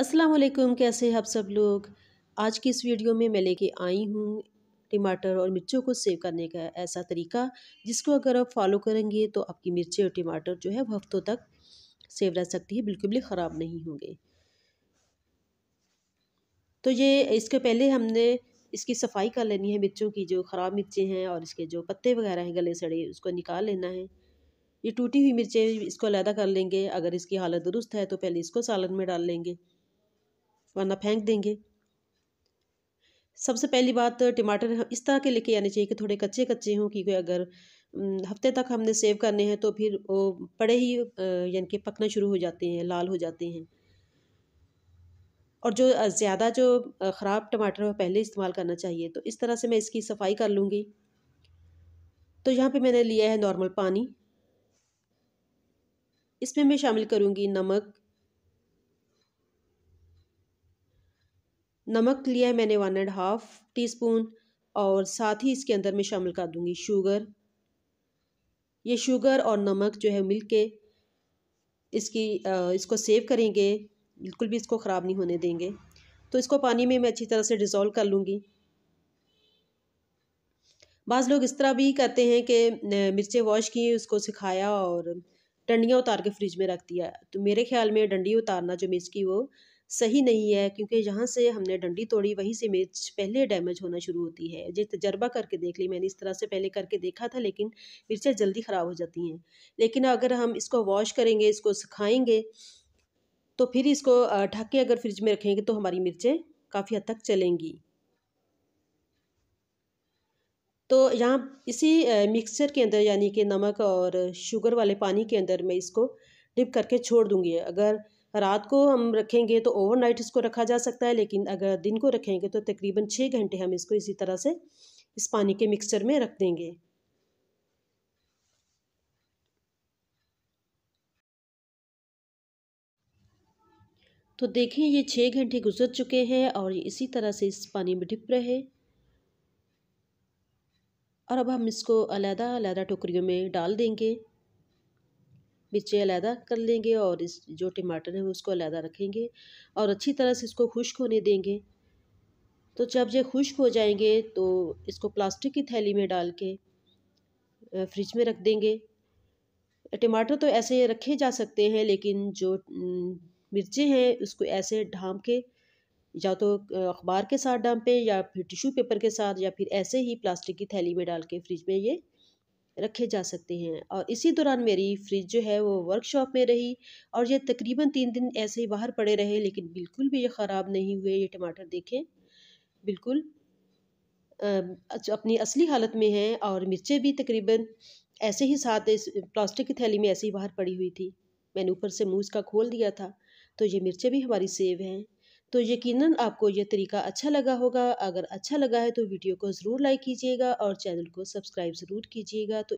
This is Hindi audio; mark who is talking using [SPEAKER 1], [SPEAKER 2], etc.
[SPEAKER 1] अस्सलाम वालेकुम कैसे हैं आप सब लोग आज की इस वीडियो में मैं लेके आई हूँ टमाटर और मिर्चों को सेव करने का ऐसा तरीका जिसको अगर आप फॉलो करेंगे तो आपकी मिर्चें और टमाटर जो है वो हफ्तों तक सेव रह सकती है बिल्कुल भी ख़राब नहीं होंगे तो ये इसके पहले हमने इसकी सफाई कर लेनी है मिर्चों की जो ख़राब मिर्चें हैं और इसके जो पत्ते वगैरह हैं गले सड़े उसको निकाल लेना है ये टूटी हुई मिर्चें इसको अलहदा कर लेंगे अगर इसकी हालत दुरुस्त है तो पहले इसको सालन में डाल लेंगे वरना फेंक देंगे सबसे पहली बात टमाटर इस तरह के लेके आने चाहिए कि थोड़े कच्चे कच्चे हों कि अगर हफ्ते तक हमने सेव करने हैं तो फिर वो पड़े ही यानी कि पकना शुरू हो जाते हैं लाल हो जाते हैं और जो ज़्यादा जो ख़राब टमाटर है पहले इस्तेमाल करना चाहिए तो इस तरह से मैं इसकी सफ़ाई कर लूँगी तो यहाँ पे मैंने लिया है नॉर्मल पानी इसमें मैं शामिल करूँगी नमक नमक लिया है मैंने one and half teaspoon और साथ ही इसके अंदर मैं शामिल कर दूंगी शुगर ये शुगर और नमक जो है मिल के इसकी इसको सेव करेंगे बिल्कुल भी इसको ख़राब नहीं होने देंगे तो इसको पानी में मैं अच्छी तरह से डिज़ोल्व कर लूँगी बाज़ लोग इस तरह भी करते हैं कि मिर्चें वॉश की उसको सिखाया और डंडियाँ उतार के फ्रिज में रख दिया तो मेरे ख्याल में डंडी उतारना जो मिर्च की वो सही नहीं है क्योंकि जहाँ से हमने डंडी तोड़ी वहीं से मिर्च पहले डैमेज होना शुरू होती है जो तजर्बा करके देख ली मैंने इस तरह से पहले करके देखा था लेकिन मिर्चें जल्दी ख़राब हो जाती हैं लेकिन अगर हम इसको वॉश करेंगे इसको सुखाएंगे तो फिर इसको ढक के अगर फ्रिज में रखेंगे तो हमारी मिर्चें काफ़ी हद तक चलेंगी तो यहाँ इसी मिक्सचर के अंदर यानी कि नमक और शुगर वाले पानी के अंदर मैं इसको डिप करके छोड़ दूँगी अगर रात को हम रखेंगे तो ओवरनाइट इसको रखा जा सकता है लेकिन अगर दिन को रखेंगे तो तकरीबन छः घंटे हम इसको इसी तरह से इस पानी के मिक्सचर में रख देंगे तो देखें ये छः घंटे गुजर चुके हैं और ये इसी तरह से इस पानी में डिप रहे और अब हम इसको अलग-अलग टोकरियों में डाल देंगे मिर्चें अलहदा कर लेंगे और इस जो टमाटर है उसको अलहदा रखेंगे और अच्छी तरह से इसको खुश्क होने देंगे तो जब ये खुश्क हो जाएंगे तो इसको प्लास्टिक की थैली में डाल के फ्रिज में रख देंगे टमाटर तो ऐसे रखे जा सकते हैं लेकिन जो मिर्चें हैं उसको ऐसे ढाम के या तो अखबार के साथ डांपें या फिर टिशू पेपर के साथ या फिर ऐसे ही प्लास्टिक की थैली में डाल के फ्रिज में ये रखे जा सकते हैं और इसी दौरान मेरी फ्रिज जो है वो वर्कशॉप में रही और ये तकरीबन तीन दिन ऐसे ही बाहर पड़े रहे लेकिन बिल्कुल भी ये ख़राब नहीं हुए ये टमाटर देखें बिल्कुल अपनी असली हालत में हैं और मिर्चें भी तकरीबन ऐसे ही साथ इस प्लास्टिक की थैली में ऐसे ही बाहर पड़ी हुई थी मैंने ऊपर से मुँह का खोल दिया था तो ये मिर्चें भी हमारी सेव हैं तो यकीनन आपको यह तरीका अच्छा लगा होगा अगर अच्छा लगा है तो वीडियो को ज़रूर लाइक कीजिएगा और चैनल को सब्सक्राइब ज़रूर कीजिएगा तो